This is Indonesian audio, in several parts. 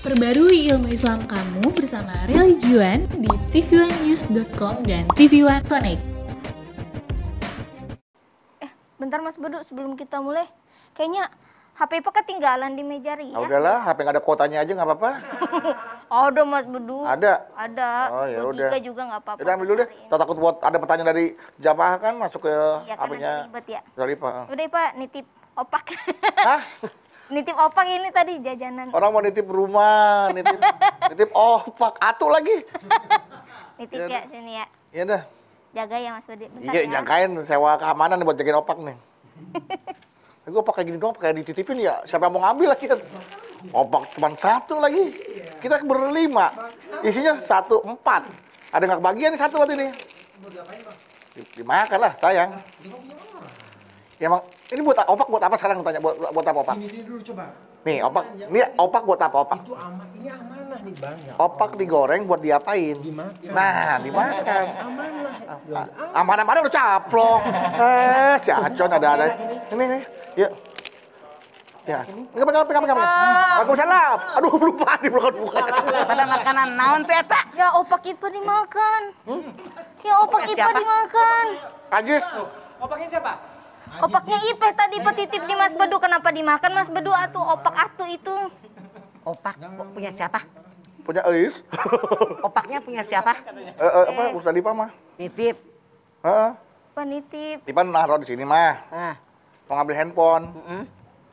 Perbarui ilmu Islam kamu bersama Religion di tvnews.com dan tv One Connect. Eh, bentar Mas Bedu sebelum kita mulai. Kayaknya HP Ipa ketinggalan di meja rias. Ya, udahlah, HP nggak ada kuotanya aja nggak apa-apa. ada oh, Mas Bedu. Ada. Ada. Oh, ya udah. juga nggak apa-apa. Udah ambil dulu deh. Tak takut buat ada pertanyaan dari jamaah kan masuk ke iya, ya, HP-nya. Iya, kan ribet ya. Ah. Udah, Pak Udah, nitip opak. Hah? nitip opak ini tadi jajanan. Orang mau nitip rumah, nitip nitip opak, atuh lagi. nitip ya, ya sini ya. Iya dah. Jaga ya Mas Budi. Iya, ya. jagain sewa keamanan buat jagain opak nih. gue pakai gini doang, pakai dititipin ya. Siapa yang mau ngambil lagi? Opak cuma satu lagi. Kita berlima. Isinya satu empat. Ada nggak kebagian satu waktu ini? Dimakan lah, sayang. Ya, emang ini buat opak buat apa sekarang tanya buat buat apa opak? Sini, sini dulu coba. Nih opak, ini, ya. ini opak buat apa opak? Itu aman, ini amanah nih bang. Ya, opak digoreng buat diapain? Dimakan. Nah, dimakan. Amanah. Apa? Amanah mana udah caplok. eh, si Acon ada ada. Ini nih, yuk. Ya. Enggak pegang pegang pegang. salah. Aduh lupa di bukan bukan. Pada makanan naon teh eta? Ya opak ipa dimakan. Hmm? Ya opak ipa dimakan. Kajis. Opaknya siapa? Opaknya Ipeh tadi petitip di Mas Bedu. Kenapa dimakan Mas Bedu atu opak atu itu? Opak punya siapa? Punya Eis. Opaknya punya siapa? Eh, eh apa eh. ustadz Ipa mah? Nitip. Heeh. Penitip. Ipan naro di sini mah. Nah. Mau ngambil handphone. Mm -hmm.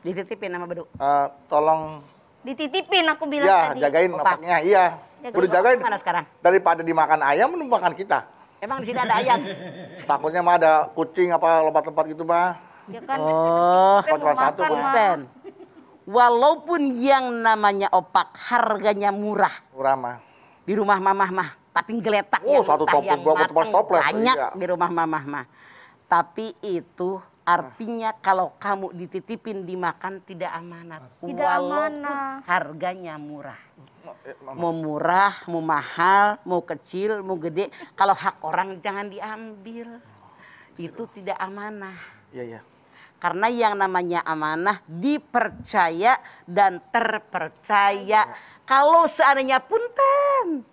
Dititipin sama Bedu. Uh, tolong dititipin aku bilang ya, tadi. jagain opaknya. Iya. Jagain Udah jagain. Mana sekarang? Daripada dimakan ayam, menumpahkan kita. Emang di sini ada ayam? Takutnya mah ada kucing apa lompat-lompat gitu mah. Ya kan. Oh, cuma satu mah. Walaupun yang namanya opak harganya murah. Murah mah. Di rumah mamah mah pating geletak oh, yang satu toples, yang toples. banyak iya. di rumah mamah mah. Tapi itu Artinya kalau kamu dititipin dimakan tidak amanat. Tidak amanah. harganya murah. Eh, mau murah, mau mahal, mau kecil, mau gede. Kalau hak orang jangan diambil. Itu tidak amanah. Iya, iya. Karena yang namanya amanah dipercaya dan terpercaya. Kalau seandainya punten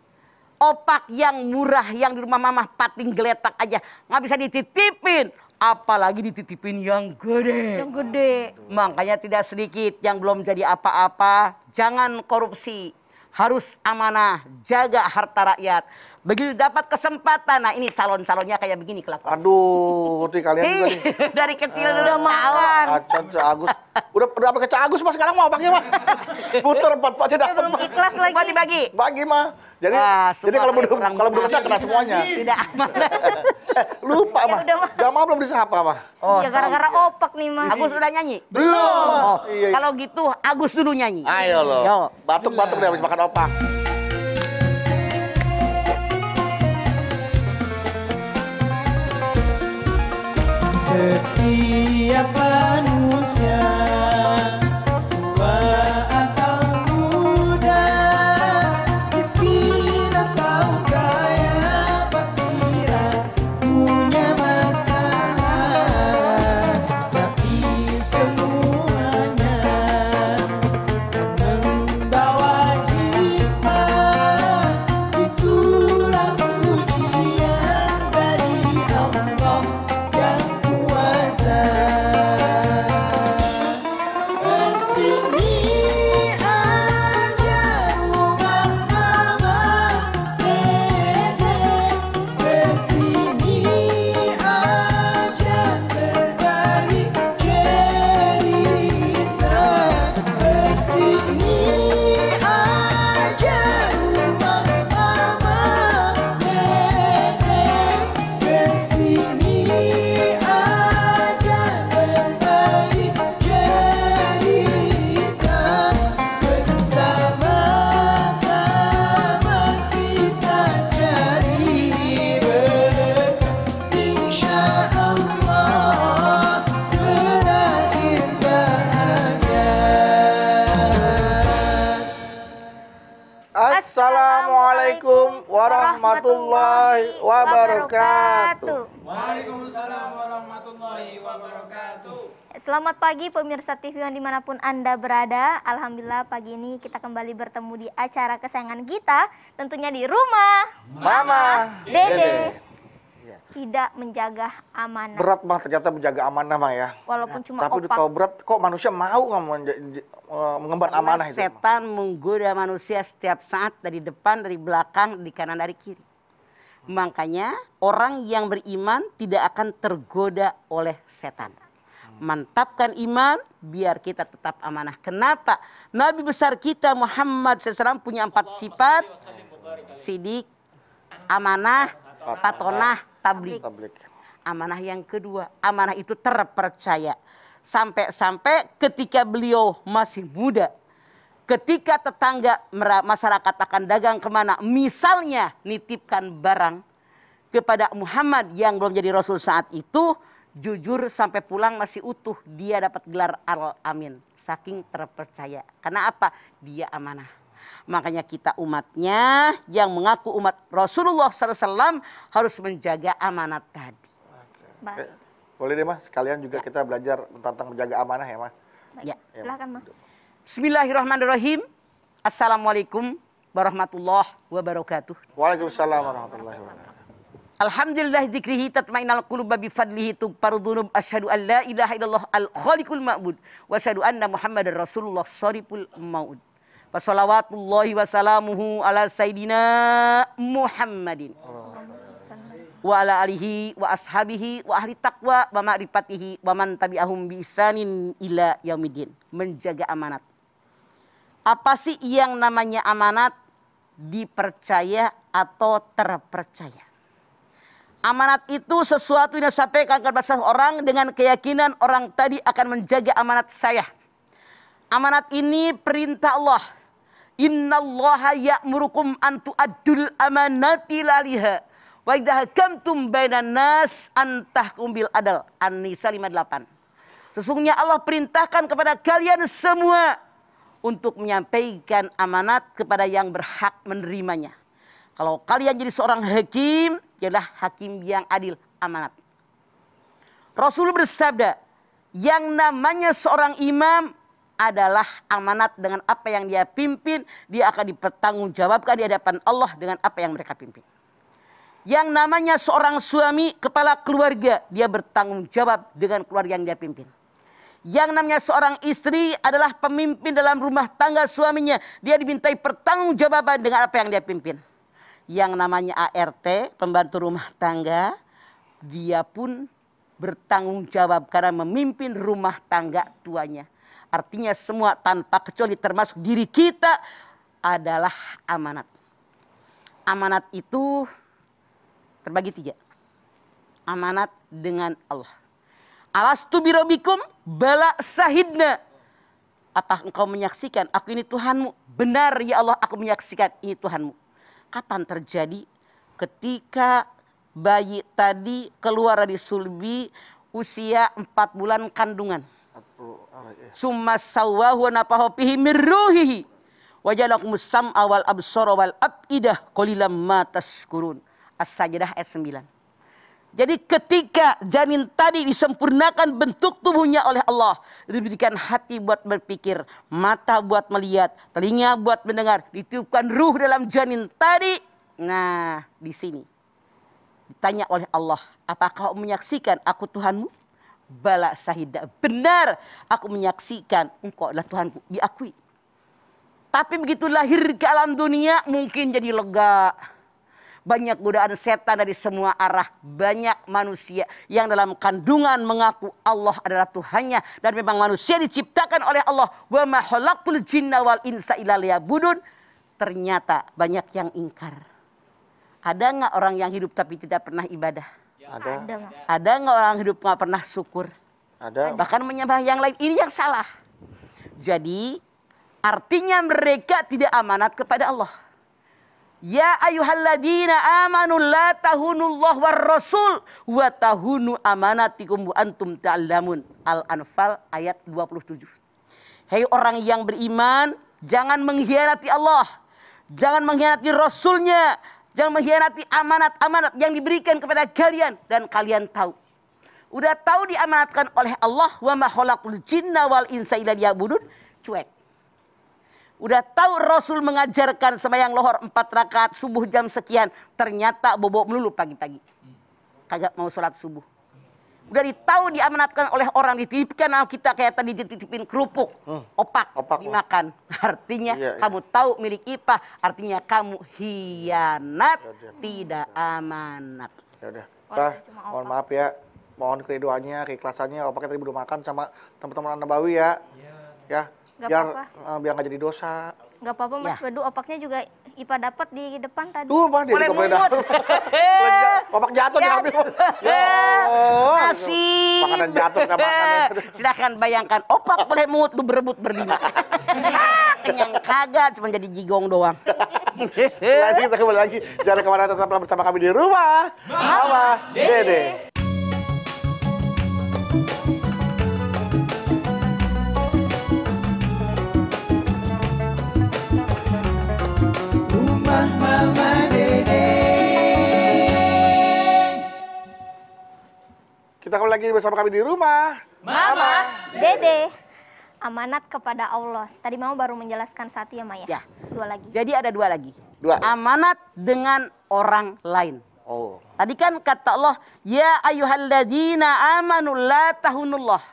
opak yang murah yang di rumah mamah pating geletak aja nggak bisa dititipin apalagi dititipin yang gede. Yang gede. Makanya tidak sedikit yang belum jadi apa-apa, jangan korupsi. Harus amanah, jaga harta rakyat. Begitu dapat kesempatan, nah ini calon-calonnya kayak begini kelakuan. Aduh, di kalian juga nih. Dari kecil uh, udah makan. Agus. Udah udah apa Cak Agus mas sekarang mau pakai mah. Putar empat aja dapat. Belum ikhlas lagi. Mau dibagi. Bagi mah. Jadi ah, jadi kalau belum kalau belum kena kena semuanya. Tidak aman. Eh, lupa mah. Udah mau belum disapa mah. Oh, ya gara-gara opak nih mah. Agus udah nyanyi? Belum. Oh, iya, iya. Kalau gitu Agus dulu nyanyi. Ayo loh. Batuk-batuk deh habis makan opak. setiap manusia wabarakatuh. Waalaikumsalam warahmatullahi wabarakatuh. Selamat pagi pemirsa TV One dimanapun Anda berada. Alhamdulillah pagi ini kita kembali bertemu di acara kesayangan kita. Tentunya di rumah. Mama. Dede. Iya. Tidak menjaga amanah. Berat mah ternyata menjaga amanah mah ya. Walaupun cuma Tapi opak. Tapi berat kok manusia mau mengemban amanah itu. setan menggoda manusia setiap saat dari depan, dari belakang, di kanan, dari kiri. Makanya orang yang beriman tidak akan tergoda oleh setan. Mantapkan iman biar kita tetap amanah. Kenapa? Nabi besar kita Muhammad SAW punya empat sifat. Sidik, amanah, patonah, tablik. Amanah yang kedua, amanah itu terpercaya. Sampai-sampai ketika beliau masih muda, ketika tetangga masyarakat akan dagang kemana, misalnya nitipkan barang kepada Muhammad yang belum jadi Rasul saat itu, jujur sampai pulang masih utuh, dia dapat gelar Al-Amin. Saking terpercaya. Karena apa? Dia amanah. Makanya kita umatnya yang mengaku umat Rasulullah SAW harus menjaga amanat tadi. Baik. Eh, boleh deh mas, sekalian juga ya. kita belajar tentang menjaga amanah ya mas. Ya. Silahkan mas. Bismillahirrahmanirrahim. Assalamualaikum warahmatullahi wabarakatuh. Waalaikumsalam warahmatullahi wabarakatuh. Alhamdulillah dikrihi tatmainal kulubba bifadlihi fadlihi tughfaru an la ilaha illallah al khalikul ma'bud wa asyadu anna muhammadar rasulullah saripul maud. Wassalawatullahi wasalamuhu ala sayyidina Muhammadin. Wa ala alihi wa ashabihi wa ahli taqwa wa ma'rifatihi wa man tabi'ahum bi isanin ila yaumidin. Menjaga amanat apa sih yang namanya amanat? Dipercaya atau terpercaya. Amanat itu sesuatu yang disampaikan kepada bahasa orang dengan keyakinan orang tadi akan menjaga amanat saya. Amanat ini perintah Allah. Inna Allah ya'murukum antu adul amanati laliha. Wa idha hakamtum bainan nas antah bil adal. An-Nisa 58. Sesungguhnya Allah perintahkan kepada kalian semua untuk menyampaikan amanat kepada yang berhak menerimanya. Kalau kalian jadi seorang hakim, jadilah hakim yang adil, amanat. Rasul bersabda, yang namanya seorang imam adalah amanat dengan apa yang dia pimpin, dia akan dipertanggungjawabkan di hadapan Allah dengan apa yang mereka pimpin. Yang namanya seorang suami, kepala keluarga, dia bertanggung jawab dengan keluarga yang dia pimpin. Yang namanya seorang istri adalah pemimpin dalam rumah tangga suaminya. Dia dimintai pertanggungjawaban dengan apa yang dia pimpin. Yang namanya ART, pembantu rumah tangga, dia pun bertanggung jawab karena memimpin rumah tangga tuanya. Artinya semua tanpa kecuali termasuk diri kita adalah amanat. Amanat itu terbagi tiga. Amanat dengan Allah Alastu birobikum bala sahidna. Apa engkau menyaksikan? Aku ini Tuhanmu. Benar ya Allah aku menyaksikan ini Tuhanmu. Kapan terjadi? Ketika bayi tadi keluar dari sulbi usia 4 bulan kandungan. Summa sawahu napahu pihi mirruhihi. Wajalakumus sam awal absor wal abidah kolilam matas kurun. As-sajadah ayat 9. Jadi ketika janin tadi disempurnakan bentuk tubuhnya oleh Allah. Diberikan hati buat berpikir. Mata buat melihat. Telinga buat mendengar. Ditiupkan ruh dalam janin tadi. Nah di sini. Ditanya oleh Allah. Apakah kau menyaksikan aku Tuhanmu? Bala sahida. Benar aku menyaksikan engkau adalah Tuhanku. Diakui. Tapi begitu lahir ke alam dunia mungkin jadi lega banyak godaan setan dari semua arah, banyak manusia yang dalam kandungan mengaku Allah adalah Tuhannya dan memang manusia diciptakan oleh Allah. Wa ma khalaqtul jinna wal insa illa liyabudun. Ternyata banyak yang ingkar. Ada nggak orang yang hidup tapi tidak pernah ibadah? Ya, ada. Ada nggak orang hidup nggak pernah syukur? Ada. Bahkan menyembah yang lain. Ini yang salah. Jadi artinya mereka tidak amanat kepada Allah. Ya ayuhalladina amanu la tahunullah war rasul wa tahunu amanatikum wa antum ta'lamun. Al-Anfal ayat 27. Hei orang yang beriman, jangan mengkhianati Allah. Jangan mengkhianati Rasulnya. Jangan mengkhianati amanat-amanat yang diberikan kepada kalian. Dan kalian tahu. Udah tahu diamanatkan oleh Allah. Wa ma khalaqul jinna wal insa illa liya'budun. Cuek. Udah tahu Rasul mengajarkan semayang lohor empat rakaat subuh jam sekian. Ternyata bobok melulu pagi-pagi. Kagak mau sholat subuh. Udah ditahu diamanatkan oleh orang dititipkan sama kita kayak tadi dititipin kerupuk, hmm. opak, opak dimakan. Artinya iya, iya, kamu tahu milik IPA, artinya kamu hianat, Yaudah. tidak amanat. Ya udah. Bah, mohon maaf ya. Mohon keriduannya, keikhlasannya opaknya tadi belum makan sama teman-teman Nabawi ya. Iya. Ya. Gak biar apa -apa. Uh, eh, biar nggak jadi dosa. Gak apa-apa Mas ya. Bedu, opaknya juga IPA dapat di depan tadi. Tuh, Pak, dia boleh dapat. Opak jatuh ya. diambil. Oh, ya. Nasib. Makanan jatuh enggak makan. Ya. Silahkan bayangkan, opak boleh mut lu berebut berlima. Kenyang kagak, cuma jadi jigong doang. Nanti kita kembali lagi. Jangan kemana tetaplah bersama kami di rumah. Mama, Mama Dede. Dede. kita kembali lagi bersama kami di rumah. Mama, Mama Dede. Amanat kepada Allah. Tadi Mama baru menjelaskan satu ya Maya. Ya. Dua lagi. Jadi ada dua lagi. Dua. Amanat dengan orang lain. Oh. Tadi kan kata Allah, "Ya ayuhalladzina amanu la tahunullah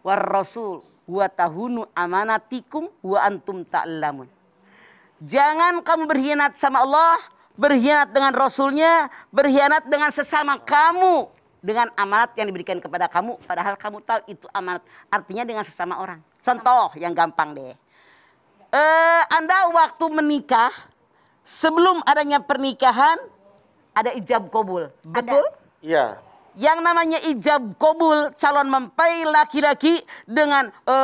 war rasul wa tahunu amanatikum wa antum ta'lamun." Jangan kamu berkhianat sama Allah, berkhianat dengan rasulnya, berkhianat dengan sesama kamu dengan amanat yang diberikan kepada kamu padahal kamu tahu itu amanat artinya dengan sesama orang contoh yang gampang deh e, anda waktu menikah sebelum adanya pernikahan ada ijab kobul, betul iya yang namanya ijab kobul calon mempelai laki-laki dengan e,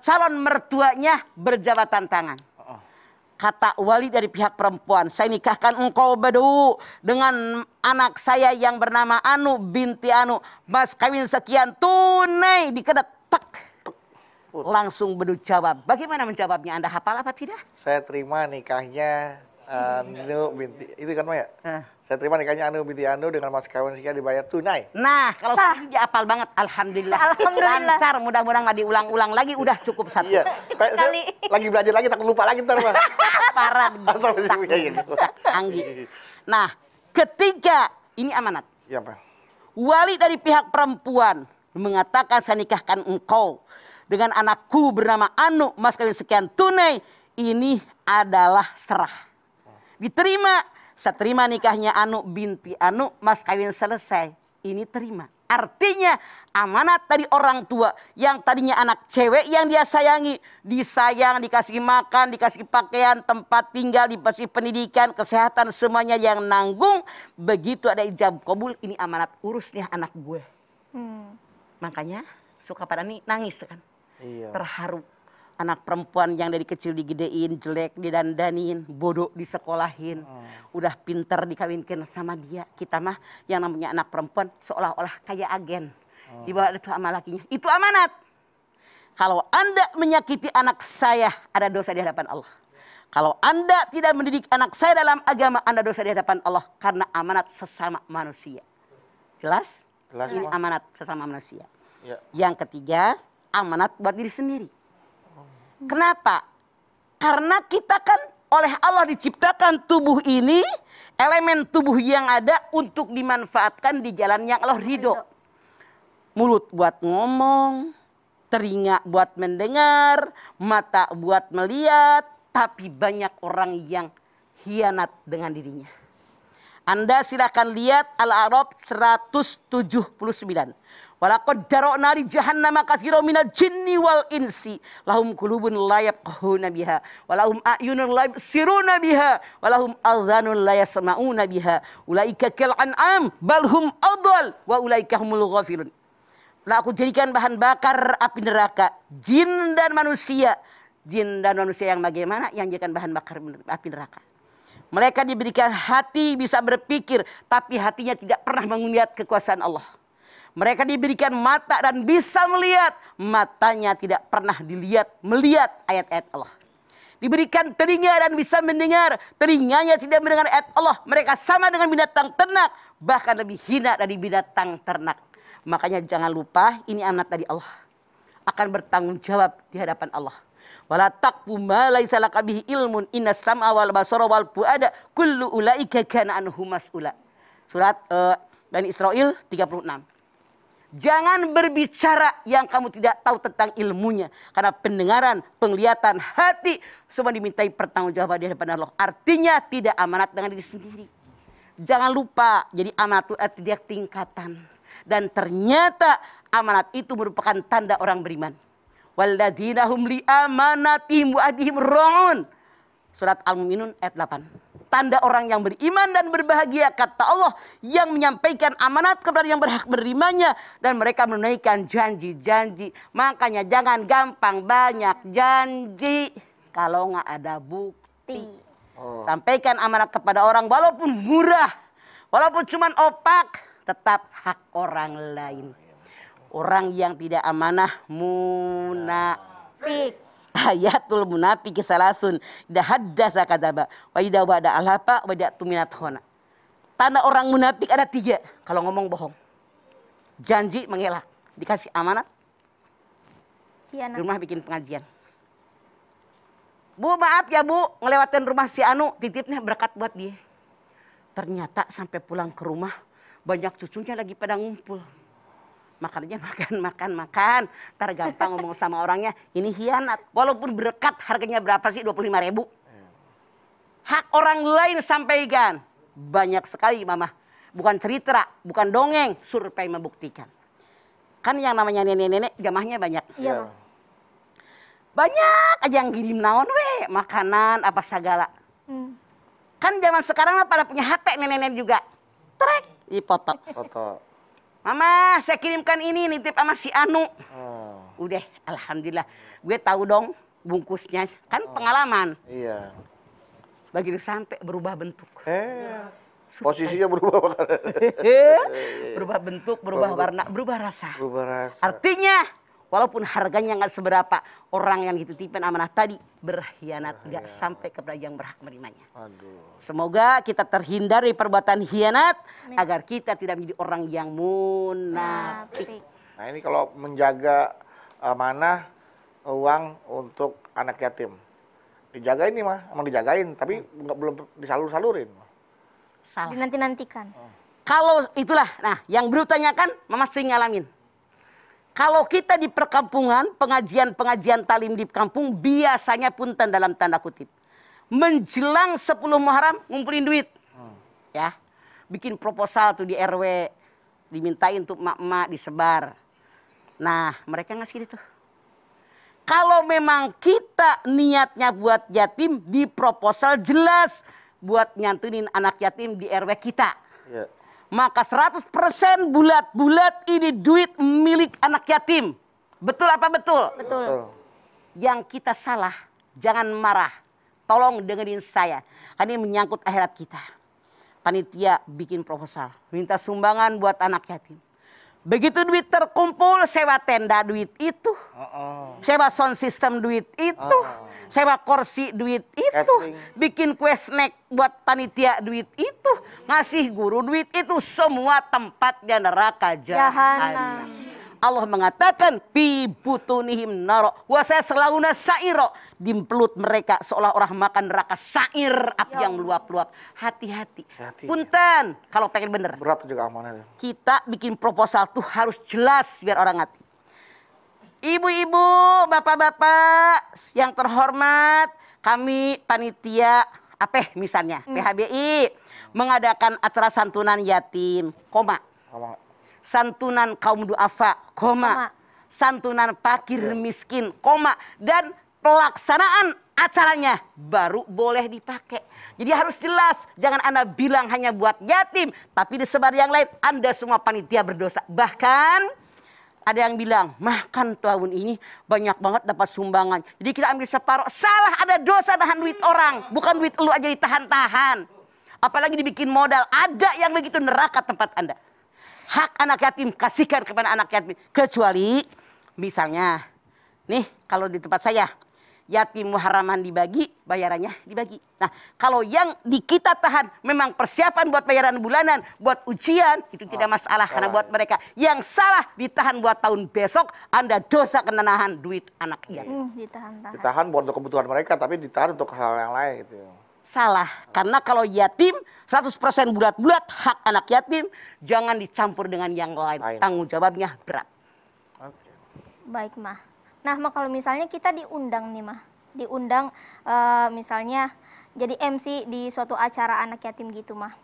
calon mertuanya berjabatan tangan kata wali dari pihak perempuan, saya nikahkan engkau bedu dengan anak saya yang bernama Anu binti Anu. Mas kawin sekian tunai di Tak. Langsung bedu jawab. Bagaimana menjawabnya? Anda hafal apa tidak? Saya terima nikahnya eh, Anu binti. Itu kan Maya? Saya terima nikahnya Anu binti Anu dengan mas kawin sih dibayar tunai. Nah, kalau Sah. dia apal banget. Alhamdulillah. Alhamdulillah. Lancar, mudah-mudahan nggak diulang-ulang lagi. Udah cukup satu. Iya. Cukup Kaya, kali. Lagi belajar lagi, takut lupa lagi ntar, Mas. Parah. Asal iya, iya, gitu. Anggi. Nah, ketiga, ini amanat. Iya, Pak. Wali dari pihak perempuan mengatakan saya nikahkan engkau dengan anakku bernama Anu mas kawin sekian tunai ini adalah serah diterima Seterima nikahnya Anu binti Anu, mas kawin selesai. Ini terima. Artinya amanat dari orang tua yang tadinya anak cewek yang dia sayangi. Disayang, dikasih makan, dikasih pakaian, tempat tinggal, dikasih pendidikan, kesehatan semuanya yang nanggung. Begitu ada ijab kabul, ini amanat urus nih anak gue. Hmm. Makanya suka pada nih nangis kan. Iya. Terharu anak perempuan yang dari kecil digedein, jelek, didandanin, bodoh disekolahin, hmm. udah pinter dikawinkan sama dia. Kita mah yang namanya anak perempuan seolah-olah kayak agen. Hmm. Dibawa itu sama lakinya. Itu amanat. Kalau Anda menyakiti anak saya, ada dosa di hadapan Allah. Kalau Anda tidak mendidik anak saya dalam agama, Anda dosa di hadapan Allah. Karena amanat sesama manusia. Jelas? Jelas. Ini amanat sesama manusia. Ya. Yang ketiga, amanat buat diri sendiri Kenapa? Karena kita kan oleh Allah diciptakan tubuh ini, elemen tubuh yang ada untuk dimanfaatkan di jalan yang Allah ridho. Mulut buat ngomong, telinga buat mendengar, mata buat melihat, tapi banyak orang yang hianat dengan dirinya. Anda silakan lihat Al-A'raf 179. Walakad jarok nari jahannam katsiran minal jinni wal insi lahum kulubun layab kuhuna biha Walahum a'yunun layab siruna biha Walahum adhanun layas ma'una biha ulaika kal balhum bal wa ulaika humul ghafirun. Nah, aku jadikan bahan bakar api neraka jin dan manusia. Jin dan manusia yang bagaimana yang jadikan bahan bakar api neraka. Mereka diberikan hati bisa berpikir tapi hatinya tidak pernah mengingat kekuasaan Allah. Mereka diberikan mata dan bisa melihat. Matanya tidak pernah dilihat, melihat ayat-ayat Allah. Diberikan telinga dan bisa mendengar. Telinganya tidak mendengar ayat Allah. Mereka sama dengan binatang ternak. Bahkan lebih hina dari binatang ternak. Makanya jangan lupa ini amanat dari Allah. Akan bertanggung jawab di hadapan Allah. Wala taqfu ma ilmun inna sam'a wal basara wal kullu ulaika kana mas'ula. Surat uh, Bani Israel 36. Jangan berbicara yang kamu tidak tahu tentang ilmunya. Karena pendengaran, penglihatan, hati semua dimintai pertanggungjawaban di hadapan Allah. Artinya tidak amanat dengan diri sendiri. Jangan lupa jadi amanat itu artinya tingkatan. Dan ternyata amanat itu merupakan tanda orang beriman. Walladinahum li amanatimu wa adihim Surat Al-Mu'minun ayat 8 tanda orang yang beriman dan berbahagia kata Allah yang menyampaikan amanat kepada yang berhak menerimanya dan mereka menunaikan janji-janji. Makanya jangan gampang banyak janji kalau nggak ada bukti. Oh. Sampaikan amanat kepada orang walaupun murah, walaupun cuman opak, tetap hak orang lain. Orang yang tidak amanah munafik ayatul munafiki salasun hada haddasa kadaba wa ida wada alapa wa ida tuminat khona. Tanda orang munafik ada tiga kalau ngomong bohong. Janji mengelak, dikasih amanat. Di rumah bikin pengajian. Bu maaf ya bu, ngelewatin rumah si Anu, titipnya berkat buat dia. Ternyata sampai pulang ke rumah, banyak cucunya lagi pada ngumpul makannya makan makan makan ntar gampang ngomong sama orangnya ini hianat walaupun berkat harganya berapa sih 25 ribu hak orang lain sampaikan banyak sekali mama bukan cerita bukan dongeng survei membuktikan kan yang namanya nenek-nenek jamahnya banyak iya, iya. banyak aja yang kirim naon we makanan apa segala hmm. kan zaman sekarang pada punya HP nenek-nenek juga trek dipotong. foto Mama, saya kirimkan ini nitip sama si Anu. Oh. Udah, alhamdulillah. Gue tahu dong bungkusnya, kan oh. pengalaman. Iya. Begitu sampai berubah bentuk. Eh. Ya. Posisinya berubah iya, iya, iya. berubah bentuk, berubah, berubah warna, berubah rasa. Berubah rasa. Artinya Walaupun harganya nggak seberapa, orang yang dititipin gitu amanah tadi berkhianat, nah, nggak ya. sampai kepada yang berhak menerimanya. Aduh. Semoga kita terhindar dari perbuatan hianat Amin. agar kita tidak menjadi orang yang munafik. Nah ini kalau menjaga amanah uang untuk anak yatim dijaga ini mah, emang dijagain, tapi nggak belum disalur-salurin. Salah. Dinanti-nantikan. Kalau itulah, nah yang Bro kan Mama sering ngalamin. Kalau kita di perkampungan, pengajian-pengajian talim di kampung biasanya punten dalam tanda kutip. Menjelang 10 Muharram ngumpulin duit. Hmm. Ya. Bikin proposal tuh di RW, dimintain untuk mak-mak disebar. Nah, mereka ngasih itu. Kalau memang kita niatnya buat yatim di proposal jelas buat nyantunin anak yatim di RW kita. Yeah maka 100% bulat-bulat ini duit milik anak yatim. Betul apa betul? Betul. Yang kita salah, jangan marah. Tolong dengerin saya. Karena ini menyangkut akhirat kita. Panitia bikin proposal, minta sumbangan buat anak yatim. Begitu duit terkumpul, sewa tenda duit itu. Oh, oh. Sewa sound system duit itu. Oh. Sewa kursi duit itu. Catering. Bikin kue snack buat panitia duit itu. Ngasih guru duit itu. Semua tempatnya neraka jahat. Ya, Allah mengatakan fi butunihim narok. Wa saya selauna sairo di pelut mereka seolah-olah makan neraka sair api ya yang luap-luap. Hati-hati. Punten kalau pengen bener. Berat juga amanah. Kita bikin proposal tuh harus jelas biar orang ngerti. Ibu-ibu, bapak-bapak yang terhormat, kami panitia apa misalnya hmm. PHBI mengadakan acara santunan yatim Koma santunan kaum duafa, koma, koma. santunan pakir ya. miskin, koma, dan pelaksanaan acaranya baru boleh dipakai. Jadi harus jelas, jangan Anda bilang hanya buat yatim, tapi disebar yang lain, Anda semua panitia berdosa. Bahkan ada yang bilang, makan tahun ini banyak banget dapat sumbangan. Jadi kita ambil separuh, salah ada dosa tahan duit hmm. orang. Bukan duit lu aja ditahan-tahan. Apalagi dibikin modal, ada yang begitu neraka tempat Anda hak anak yatim kasihkan kepada anak yatim kecuali misalnya nih kalau di tempat saya yatim muharaman dibagi bayarannya dibagi nah kalau yang di kita tahan memang persiapan buat bayaran bulanan buat ujian itu tidak oh, masalah karena buat ya. mereka yang salah ditahan buat tahun besok anda dosa kena nahan duit anak yatim hmm, ditahan ditahan buat kebutuhan mereka tapi ditahan untuk hal yang lain gitu salah. Karena kalau yatim 100% bulat-bulat hak anak yatim jangan dicampur dengan yang lain. lain. Tanggung jawabnya berat. Okay. Baik, Mah. Nah, Mah kalau misalnya kita diundang nih, Mah. Diundang uh, misalnya jadi MC di suatu acara anak yatim gitu, Mah.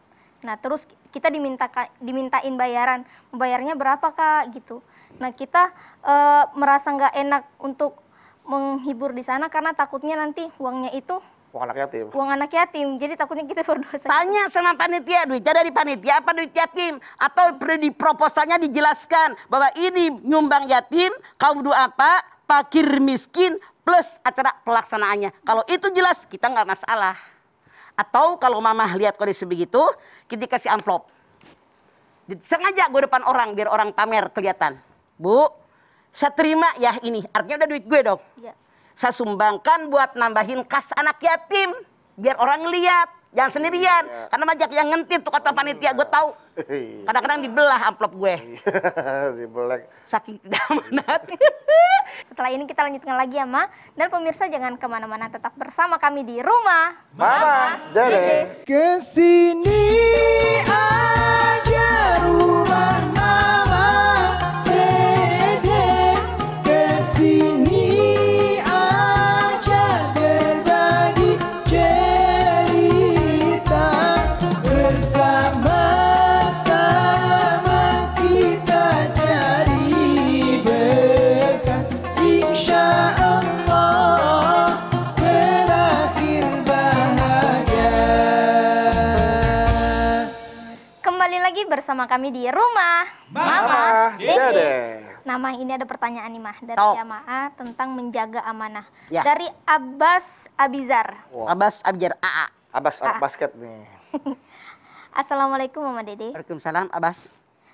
Nah, terus kita diminta dimintain bayaran. Bayarnya berapa, Kak? gitu. Nah, kita uh, merasa nggak enak untuk menghibur di sana karena takutnya nanti uangnya itu Uang anak yatim. Uang anak yatim. Jadi takutnya kita berdosa. Tanya sama panitia duitnya dari panitia apa duit yatim atau di proposalnya dijelaskan bahwa ini nyumbang yatim, kaum apa, pakir miskin plus acara pelaksanaannya. Kalau itu jelas kita nggak masalah. Atau kalau mama lihat kondisi begitu, kita kasih amplop. Sengaja gue depan orang biar orang pamer kelihatan. Bu, saya terima ya ini. Artinya udah duit gue dong. Ya. Saya sumbangkan buat nambahin kas anak yatim. Biar orang lihat. Jangan sendirian. iya. Karena majak yang ngentit tuh kata panitia. Gue tahu. Iya. Kadang-kadang dibelah amplop gue. Iya, Saking tidak menati. Setelah ini kita lanjutkan lagi ya, Ma. Dan pemirsa jangan kemana-mana. Tetap bersama kami di rumah. Mama, Mama Dede. Kesini ah. bersama kami di rumah Mama, Mama Dede. Nah, Mah ini ada pertanyaan nih Mah dari oh. Yamaha tentang menjaga amanah. Ya. Dari Abbas Abizar. Wow. Abbas Abizar AA. Abbas -A. basket nih. Assalamualaikum Mama Dede. Waalaikumsalam Abbas.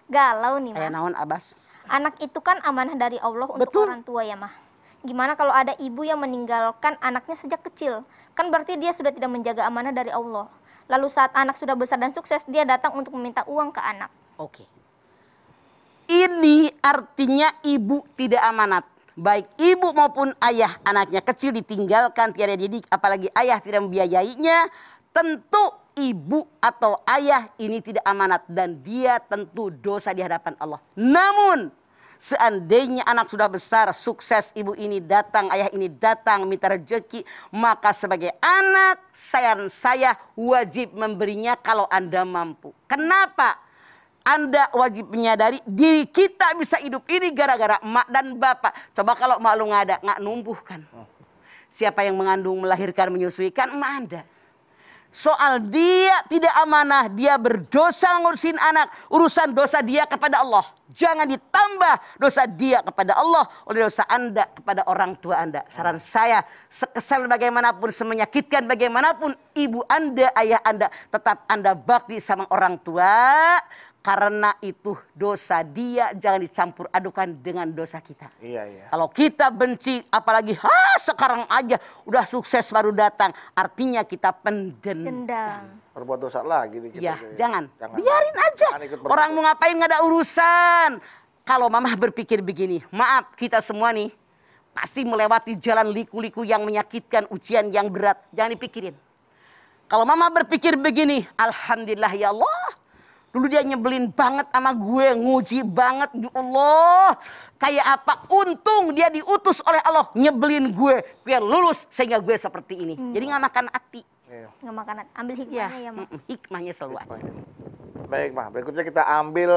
Galau nih Mah. naon Abbas. Anak itu kan amanah dari Allah untuk orang tua ya Mah gimana kalau ada ibu yang meninggalkan anaknya sejak kecil? Kan berarti dia sudah tidak menjaga amanah dari Allah lalu saat anak sudah besar dan sukses dia datang untuk meminta uang ke anak. Oke. Ini artinya ibu tidak amanat. Baik ibu maupun ayah anaknya kecil ditinggalkan tiada didik apalagi ayah tidak membiayainya. Tentu ibu atau ayah ini tidak amanat dan dia tentu dosa di hadapan Allah. Namun Seandainya anak sudah besar, sukses ibu ini datang, ayah ini datang, minta rejeki. Maka sebagai anak, sayang saya wajib memberinya kalau Anda mampu. Kenapa? Anda wajib menyadari diri kita bisa hidup ini gara-gara emak dan bapak. Coba kalau malu nggak ada, nggak numpuk kan. Oh. Siapa yang mengandung, melahirkan, menyusui kan emak Anda soal dia tidak amanah, dia berdosa ngurusin anak, urusan dosa dia kepada Allah. Jangan ditambah dosa dia kepada Allah oleh dosa Anda kepada orang tua Anda. Saran saya, sekesal bagaimanapun, semenyakitkan bagaimanapun ibu Anda, ayah Anda, tetap Anda bakti sama orang tua, karena itu dosa dia jangan dicampur adukan dengan dosa kita. Iya, iya. Kalau kita benci apalagi ha ah, sekarang aja udah sukses baru datang. Artinya kita pendendam. Dendam. Berbuat dosa lagi. Gitu, ya, gitu, jangan. jangan. Biarin aja. Jangan Orang mau ngapain nggak ada urusan. Kalau mamah berpikir begini, maaf kita semua nih pasti melewati jalan liku-liku yang menyakitkan, ujian yang berat. Jangan dipikirin. Kalau mama berpikir begini, Alhamdulillah ya Allah Dulu dia nyebelin banget sama gue, nguji banget. Ya Allah, kayak apa? Untung dia diutus oleh Allah nyebelin gue biar lulus sehingga gue seperti ini. Hmm. Jadi nggak makan hati. Iya. Nggak makan hati. Ambil hikmahnya ya, ya Mak. Hikmahnya selalu ada. Baik, Mak. Berikutnya kita ambil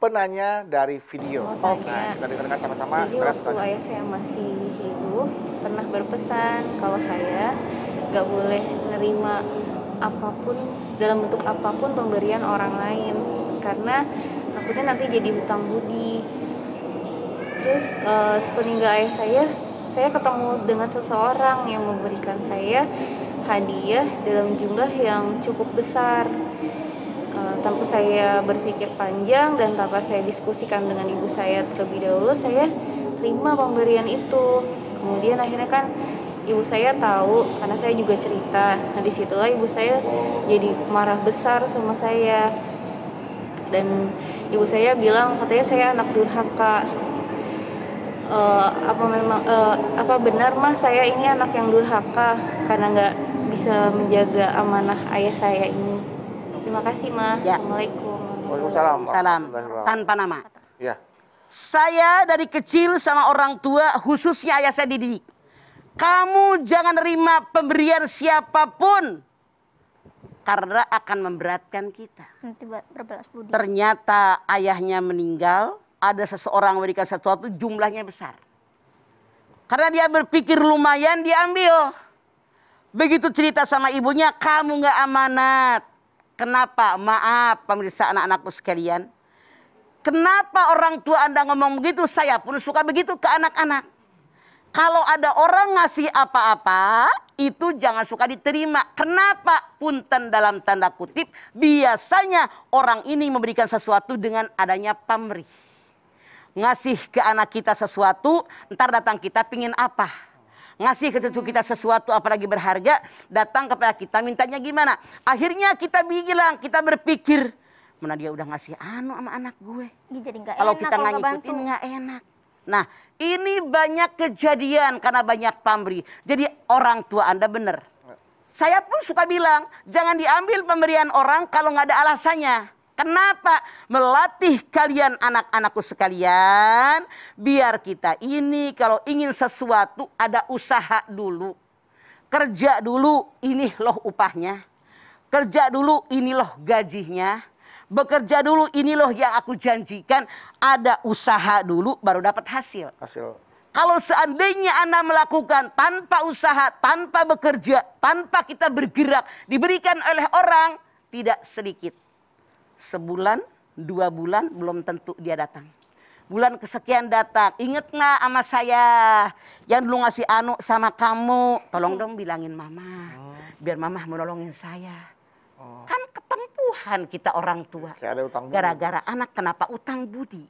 penanya dari video. Oh, Nah, kita dengarkan sama-sama. Jadi waktu ayah saya masih hidup, pernah berpesan kalau saya nggak boleh nerima apapun dalam bentuk apapun pemberian orang lain karena takutnya nanti jadi hutang budi terus uh, sepeninggal ayah saya saya ketemu dengan seseorang yang memberikan saya hadiah dalam jumlah yang cukup besar uh, tanpa saya berpikir panjang dan tanpa saya diskusikan dengan ibu saya terlebih dahulu saya terima pemberian itu kemudian akhirnya kan ibu saya tahu karena saya juga cerita nah disitulah ibu saya jadi marah besar sama saya dan ibu saya bilang katanya saya anak durhaka e, apa memang e, apa benar mah saya ini anak yang durhaka karena nggak bisa menjaga amanah ayah saya ini terima kasih mah ya. assalamualaikum Waalaikumsalam. Salam. Tanpa nama. Ya. Saya dari kecil sama orang tua, khususnya ayah saya dididik kamu jangan terima pemberian siapapun karena akan memberatkan kita. Ternyata ayahnya meninggal, ada seseorang memberikan sesuatu jumlahnya besar. Karena dia berpikir lumayan diambil. Begitu cerita sama ibunya, kamu nggak amanat. Kenapa? Maaf pemirsa anak-anakku sekalian. Kenapa orang tua Anda ngomong begitu? Saya pun suka begitu ke anak-anak. Kalau ada orang ngasih apa-apa, itu jangan suka diterima. Kenapa? Punten dalam tanda kutip, biasanya orang ini memberikan sesuatu dengan adanya pamrih. Ngasih ke anak kita sesuatu, ntar datang kita pingin apa? Ngasih ke cucu kita sesuatu apalagi berharga, datang kepada kita mintanya gimana? Akhirnya kita bilang, kita berpikir, mana dia udah ngasih anu sama anak gue. Kalau kita gak ngikutin nggak enak. Nah, ini banyak kejadian karena banyak pamri. Jadi orang tua Anda benar. Saya pun suka bilang, jangan diambil pemberian orang kalau nggak ada alasannya. Kenapa? Melatih kalian anak-anakku sekalian, biar kita ini kalau ingin sesuatu ada usaha dulu. Kerja dulu, ini loh upahnya. Kerja dulu, ini loh gajinya bekerja dulu ini loh yang aku janjikan ada usaha dulu baru dapat hasil hasil kalau seandainya Anda melakukan tanpa usaha, tanpa bekerja, tanpa kita bergerak, diberikan oleh orang tidak sedikit. Sebulan, dua bulan belum tentu dia datang. Bulan kesekian datang, inget nggak sama saya? Yang dulu ngasih anu sama kamu, tolong dong bilangin mama. Oh. Biar mama menolongin saya. Oh. Kan Tuhan kita orang tua. Gara-gara anak kenapa utang budi.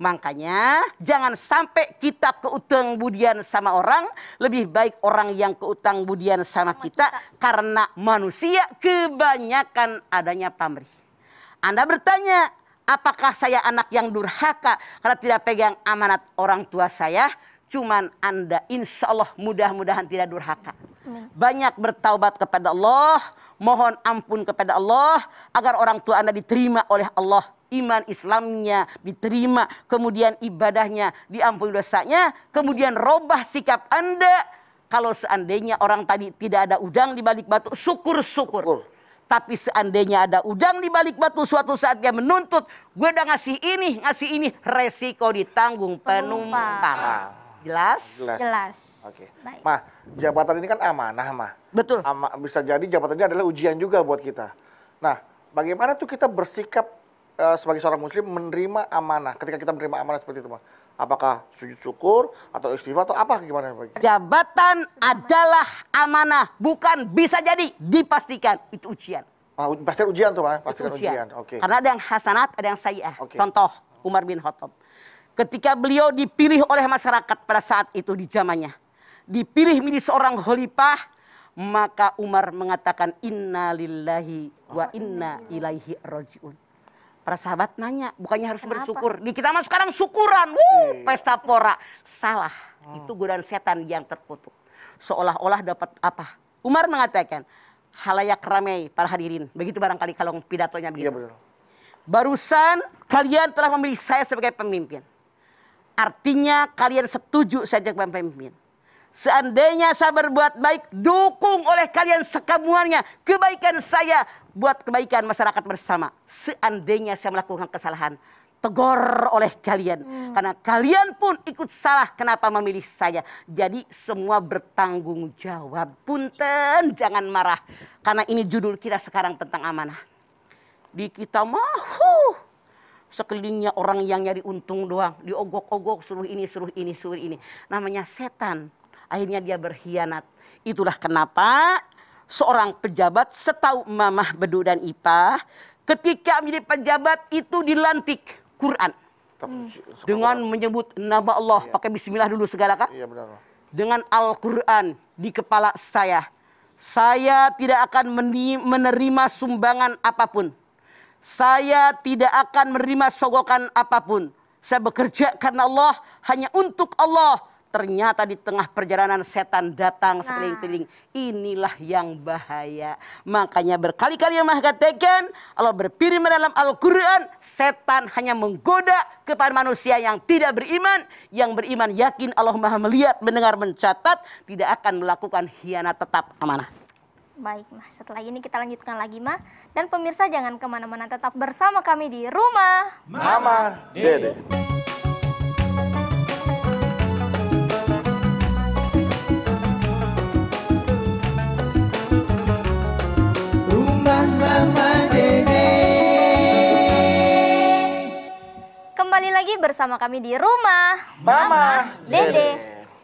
Makanya jangan sampai kita keutang budian sama orang. Lebih baik orang yang keutang budian sama kita. Karena manusia kebanyakan adanya pamrih. Anda bertanya, apakah saya anak yang durhaka karena tidak pegang amanat orang tua saya? Cuman Anda insya Allah mudah-mudahan tidak durhaka. Banyak bertaubat kepada Allah Mohon ampun kepada Allah agar orang tua Anda diterima oleh Allah. Iman Islamnya diterima, kemudian ibadahnya diampuni dosanya, kemudian robah sikap Anda. Kalau seandainya orang tadi tidak ada udang di balik batu, syukur-syukur. Tapi seandainya ada udang di balik batu suatu saat dia menuntut, gue udah ngasih ini, ngasih ini, resiko ditanggung penumpang. penumpang. Jelas? Jelas. Jelas. Oke. Okay. Mah, jabatan ini kan amanah, Mah. Betul. Ama, bisa jadi jabatan ini adalah ujian juga buat kita. Nah, bagaimana tuh kita bersikap uh, sebagai seorang muslim menerima amanah? Ketika kita menerima amanah seperti itu, Mah. Apakah sujud syukur atau istighfar atau apa gimana? Jabatan adalah amanah, bukan bisa jadi dipastikan itu ujian. Ah, pasti ujian tuh, Mah. Pasti ujian. ujian. Oke. Okay. Karena ada yang hasanat, ada yang sayiah. Okay. Contoh Umar bin Khattab ketika beliau dipilih oleh masyarakat pada saat itu di zamannya. Dipilih menjadi seorang khalifah, maka Umar mengatakan inna lillahi wa inna ilaihi rojiun. Para sahabat nanya, bukannya harus Kenapa? bersyukur. Di kita mah sekarang syukuran, wuh, iya. pesta pora. Salah, hmm. itu godaan setan yang terkutuk. Seolah-olah dapat apa? Umar mengatakan, halayak ramai para hadirin. Begitu barangkali kalau pidatonya begitu. ya, Barusan kalian telah memilih saya sebagai pemimpin. Artinya kalian setuju saya pemimpin. Seandainya saya berbuat baik, dukung oleh kalian sekamuannya. Kebaikan saya buat kebaikan masyarakat bersama. Seandainya saya melakukan kesalahan, tegur oleh kalian. Hmm. Karena kalian pun ikut salah kenapa memilih saya. Jadi semua bertanggung jawab. Punten jangan marah. Karena ini judul kita sekarang tentang amanah. Di kita mah huh, sekelilingnya orang yang nyari untung doang. Diogok-ogok suruh ini, suruh ini, suruh ini. Namanya setan. Akhirnya dia berkhianat. Itulah kenapa seorang pejabat setahu mamah bedu dan ipah ketika menjadi pejabat itu dilantik Quran. Dengan menyebut nama Allah, iya. pakai bismillah dulu segala kan? Iya benar. Dengan Al-Quran di kepala saya. Saya tidak akan menerima sumbangan apapun saya tidak akan menerima sogokan apapun. Saya bekerja karena Allah, hanya untuk Allah. Ternyata di tengah perjalanan setan datang nah. sekeliling-keliling. Inilah yang bahaya. Makanya berkali-kali yang katakan Allah berfirman dalam Al-Quran. Setan hanya menggoda kepada manusia yang tidak beriman. Yang beriman yakin Allah maha melihat, mendengar, mencatat. Tidak akan melakukan hianat tetap amanah. Baik, Mah. Setelah ini kita lanjutkan lagi, Mah. Dan pemirsa jangan kemana-mana, tetap bersama kami di Rumah Mama Dede. Mama Dede. Kembali lagi bersama kami di Rumah Mama, Mama Dede. Dede.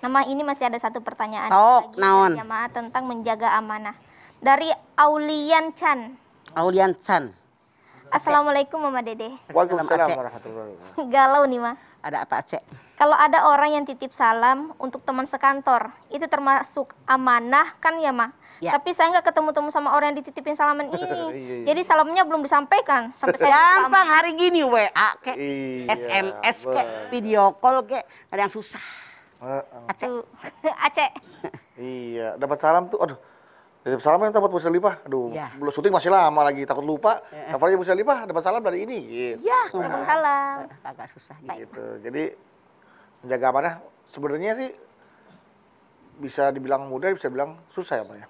Nama ini masih ada satu pertanyaan oh, lagi, naon. jamaah ya, tentang menjaga amanah dari Aulian Chan. Aulian Chan. Assalamualaikum Mama Dede. Waalaikumsalam warahmatullahi wabarakatuh. Galau nih Ma. Ada apa Aceh? Kalau ada orang yang titip salam untuk teman sekantor, itu termasuk amanah kan ya Ma? Ya. Tapi saya nggak ketemu-temu sama orang yang dititipin salaman ini. Iya, iya. Jadi salamnya belum disampaikan sampai saya Gampang hari gini WA ke, iya, SMS kayak video call kayak ada yang susah. Aceh. Aceh. iya, dapat salam tuh aduh Titip salam yang buat Musdalifah. Aduh, ya. belum syuting masih lama lagi, takut lupa. Telepon aja Musdalifah, dapat salam dari ini gitu. Ya, dapat Nah, agak susah gitu. gitu. Jadi menjaga amanah sebenarnya sih bisa dibilang mudah, bisa dibilang susah ya, Pak ya.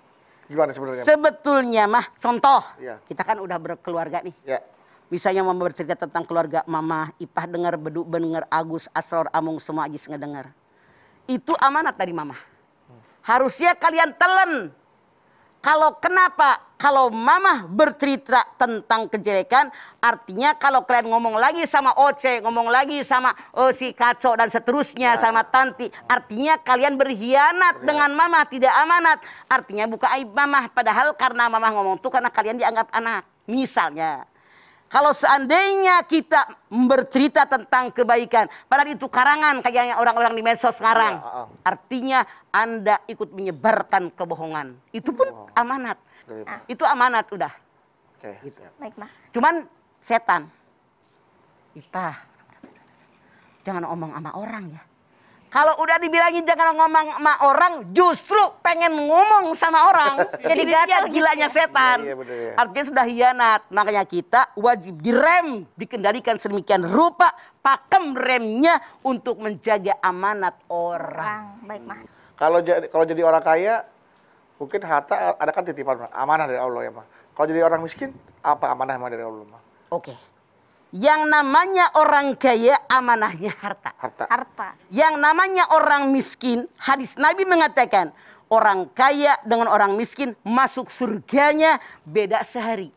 Gimana sebenarnya? Sebetulnya mah contoh. Ya. Kita kan udah berkeluarga nih. Ya. Misalnya mama bercerita tentang keluarga mama, Ipah dengar, Beduk dengar, Agus, Asror, Amung semua Ajis ngedengar. Itu amanat dari mama. Hmm. Harusnya kalian telan kalau kenapa? Kalau Mama bercerita tentang kejelekan, artinya kalau kalian ngomong lagi sama Oce, ngomong lagi sama oh, si Kaco dan seterusnya, ya. sama Tanti, artinya kalian berkhianat ya. dengan Mama, tidak amanat. Artinya buka aib Mama. padahal karena Mama ngomong itu karena kalian dianggap anak. Misalnya, kalau seandainya kita bercerita tentang kebaikan, padahal itu karangan kayaknya orang-orang di medsos sekarang. Iya, oh, oh. Artinya Anda ikut menyebarkan kebohongan. Itu pun oh. amanat. Ah. Itu amanat udah. Okay, gitu. Baik, Ma. Cuman setan. Ipah, jangan omong sama orang ya. Kalau udah dibilangin jangan ngomong sama orang, justru pengen ngomong sama orang. Jadi gatal gitu gilanya ya? setan. Iya, bener, ya. Artinya sudah hianat. Makanya kita wajib direm, dikendalikan sedemikian rupa pakem remnya untuk menjaga amanat orang. Baik, Mah. Kalau jadi kalau jadi orang kaya mungkin harta ada kan titipan amanah dari Allah ya, Mah. Kalau jadi orang miskin apa amanah dari Allah, Mah? Oke. Okay. Yang namanya orang kaya amanahnya harta. Harta. harta. Yang namanya orang miskin, hadis Nabi mengatakan, orang kaya dengan orang miskin masuk surganya beda sehari.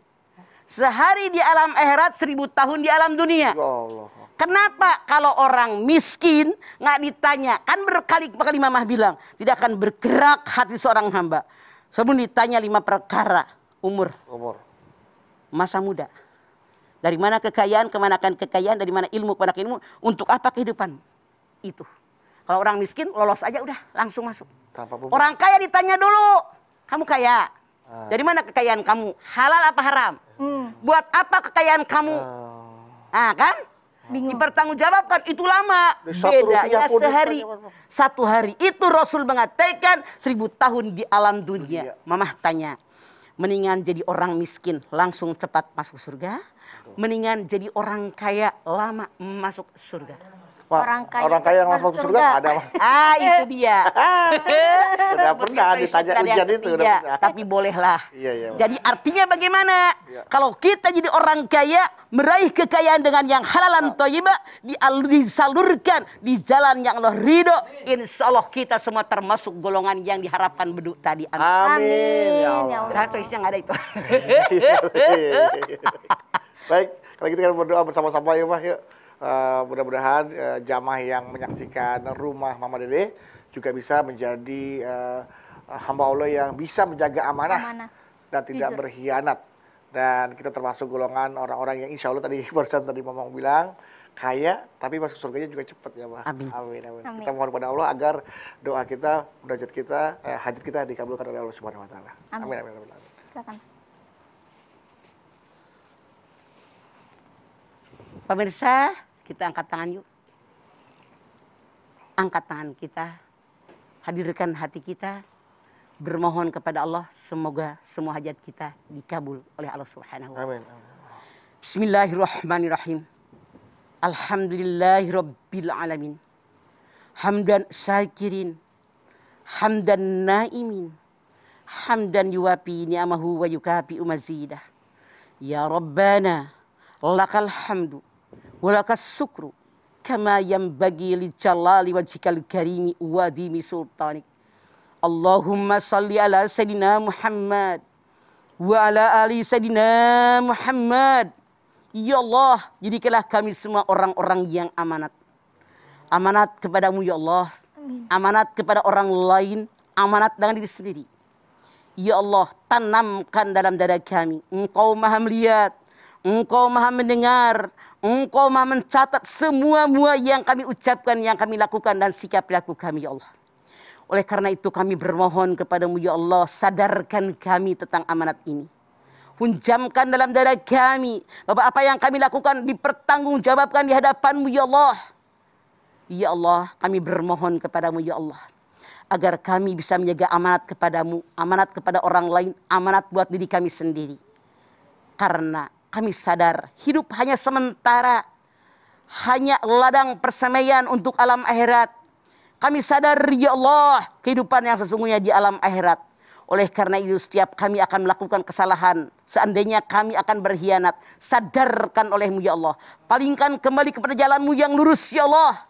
Sehari di alam akhirat, seribu tahun di alam dunia. Ya Allah. Kenapa kalau orang miskin nggak ditanya? Kan berkali-kali mamah bilang, tidak akan bergerak hati seorang hamba. Sebelum ditanya lima perkara, umur, umur. masa muda, dari mana kekayaan, kemana akan kekayaan, dari mana ilmu, kemana ilmu, untuk apa kehidupan? Itu. Kalau orang miskin lolos aja udah langsung masuk. orang kaya ditanya dulu, kamu kaya? Ah. Dari mana kekayaan kamu? Halal apa haram? Hmm. Buat apa kekayaan kamu? Ah, nah, kan? Bingung. Dipertanggungjawabkan itu lama. beda Bedanya sehari. satu hari itu Rasul mengatakan seribu tahun di alam dunia. dunia. Mamah tanya, mendingan jadi orang miskin langsung cepat masuk surga mendingan jadi orang kaya lama masuk surga. Wah, orang kaya, orang kaya yang masuk, surga, surga ada. Ah, itu dia. sudah pernah ditanya ujian itu. Ketiga, Tapi bolehlah. Iya, iya, jadi artinya bagaimana? Iya. Kalau kita jadi orang kaya, meraih kekayaan dengan yang halalan iya. toyiba, disalurkan di jalan yang Allah ridho. Insya Allah kita semua termasuk golongan yang diharapkan beduk tadi. Amin. Amin. Ya Allah. Ya Allah. ada itu. Iya, iya, Baik, kalau gitu kita kan berdoa bersama-sama ya Pak. Yuk. Uh, mudah-mudahan uh, jamaah yang menyaksikan rumah Mama Dede juga bisa menjadi uh, hamba Allah yang bisa menjaga amanah, amanah. dan tidak Jujur. berkhianat. Dan kita termasuk golongan orang-orang yang insya Allah tadi barusan tadi Mamang bilang kaya tapi masuk surganya juga cepat ya Pak. Amin. amin. Amin. Amin. Kita mohon kepada Allah agar doa kita, munajat kita, eh, hajat kita dikabulkan oleh Allah swt Amin. Amin. amin, amin, amin. Silakan. Pemirsa, kita angkat tangan yuk. Angkat tangan kita, hadirkan hati kita, bermohon kepada Allah semoga semua hajat kita dikabul oleh Allah Subhanahu wa taala. Amin. Bismillahirrahmanirrahim. Alhamdulillahirabbil alamin. Hamdan sakirin, hamdan naimin, hamdan yuwapi ni'amahu wa yukafi umazidah. Ya Rabbana lakal hamdu walakas syukru kama bagi li jalali wajhikal karimi wa sultanik Allahumma salli ala sayyidina Muhammad wa ala ali sayyidina Muhammad ya Allah jadikanlah kami semua orang-orang yang amanat amanat kepadamu ya Allah amanat kepada orang lain amanat dengan diri sendiri Ya Allah, tanamkan dalam dada kami. Engkau maha melihat, engkau maha mendengar, Engkau mah mencatat semua-mua yang kami ucapkan, yang kami lakukan dan sikap laku kami ya Allah. Oleh karena itu kami bermohon kepadamu ya Allah sadarkan kami tentang amanat ini. Hunjamkan dalam dada kami. Bapak apa yang kami lakukan dipertanggungjawabkan di hadapanmu ya Allah. Ya Allah kami bermohon kepadamu ya Allah. Agar kami bisa menjaga amanat kepadamu, amanat kepada orang lain, amanat buat diri kami sendiri. Karena kami sadar hidup hanya sementara, hanya ladang persemaian untuk alam akhirat. Kami sadar ya Allah kehidupan yang sesungguhnya di alam akhirat. Oleh karena itu setiap kami akan melakukan kesalahan. Seandainya kami akan berkhianat. Sadarkan olehmu ya Allah. Palingkan kembali kepada jalanmu yang lurus ya Allah.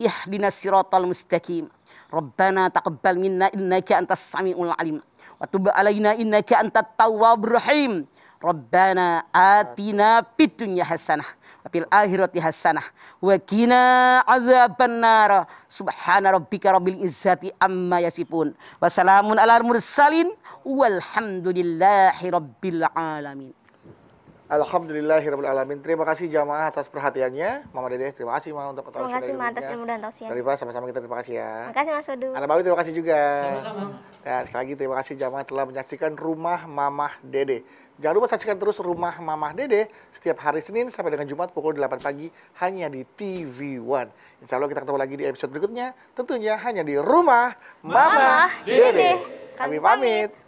Ihdinas siratal mustaqim. Rabbana taqabbal minna innaka antas samiul alim. Wa tub alaina innaka antat tawwabur rahim. Rabbana atina bidunya hasanah fil akhirati hasanah wa qina azaban nar subhana rabbika rabbil izzati amma yasifun Wassalamu ala alal mursalin walhamdulillahi rabbil alamin Alhamdulillahirrahmanirrahim. Terima kasih jamaah atas perhatiannya. Mama Dede, terima kasih Ma untuk Terima kasih Ma atas ilmu dan tausiah. kasih sama-sama kita terima kasih ya. Terima kasih Mas Odu. Anak Bawi terima kasih juga. Terima kasih. Nah, sekali lagi terima kasih jamaah telah menyaksikan Rumah Mamah Dede. Jangan lupa saksikan terus Rumah Mamah Dede setiap hari Senin sampai dengan Jumat pukul 8 pagi hanya di TV One. Insya Allah kita ketemu lagi di episode berikutnya. Tentunya hanya di Rumah Mamah Mama Dede. Dede. Kami pamit.